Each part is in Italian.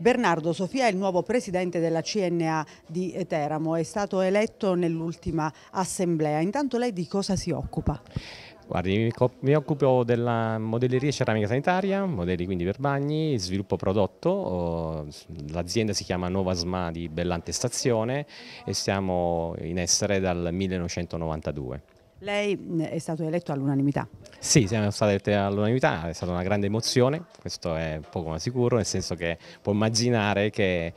Bernardo Sofia è il nuovo presidente della CNA di Teramo, è stato eletto nell'ultima assemblea. Intanto lei di cosa si occupa? Guardi, mi occupo della modelleria ceramica sanitaria, modelli quindi per bagni, sviluppo prodotto, l'azienda si chiama Novasma di Bellante Stazione e siamo in essere dal 1992. Lei è stato eletto all'unanimità. Sì, siamo stati eletti all'unanimità, è stata una grande emozione, questo è poco ma sicuro, nel senso che può immaginare che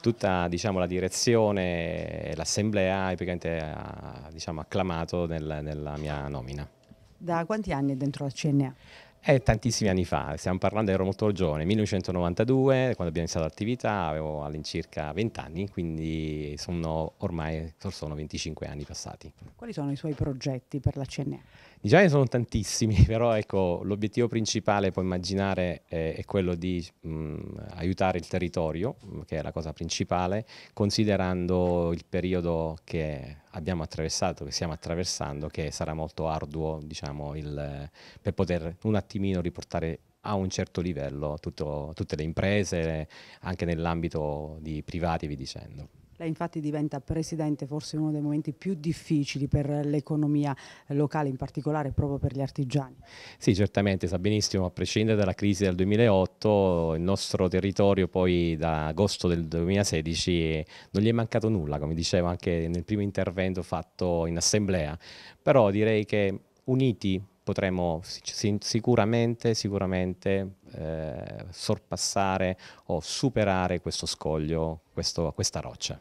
tutta diciamo, la direzione e l'assemblea ha diciamo, acclamato nel, nella mia nomina. Da quanti anni è dentro la CNA? È tantissimi anni fa, stiamo parlando, ero molto giovane, 1992, quando abbiamo iniziato l'attività, avevo all'incirca 20 anni, quindi sono ormai sono 25 anni passati. Quali sono i suoi progetti per la CNA? Diciamo che sono tantissimi, però ecco, l'obiettivo principale, puoi immaginare, è, è quello di mh, aiutare il territorio, che è la cosa principale, considerando il periodo che abbiamo attraversato, che stiamo attraversando, che sarà molto arduo diciamo, il, per poter un attimino riportare a un certo livello tutto, tutte le imprese, anche nell'ambito di privati vi dicendo. Lei infatti diventa presidente forse uno dei momenti più difficili per l'economia locale, in particolare proprio per gli artigiani. Sì, certamente, sa benissimo, a prescindere dalla crisi del 2008, il nostro territorio poi da agosto del 2016 non gli è mancato nulla, come dicevo anche nel primo intervento fatto in assemblea, però direi che uniti potremo sicuramente, sicuramente eh, sorpassare o superare questo scoglio, questo, questa roccia.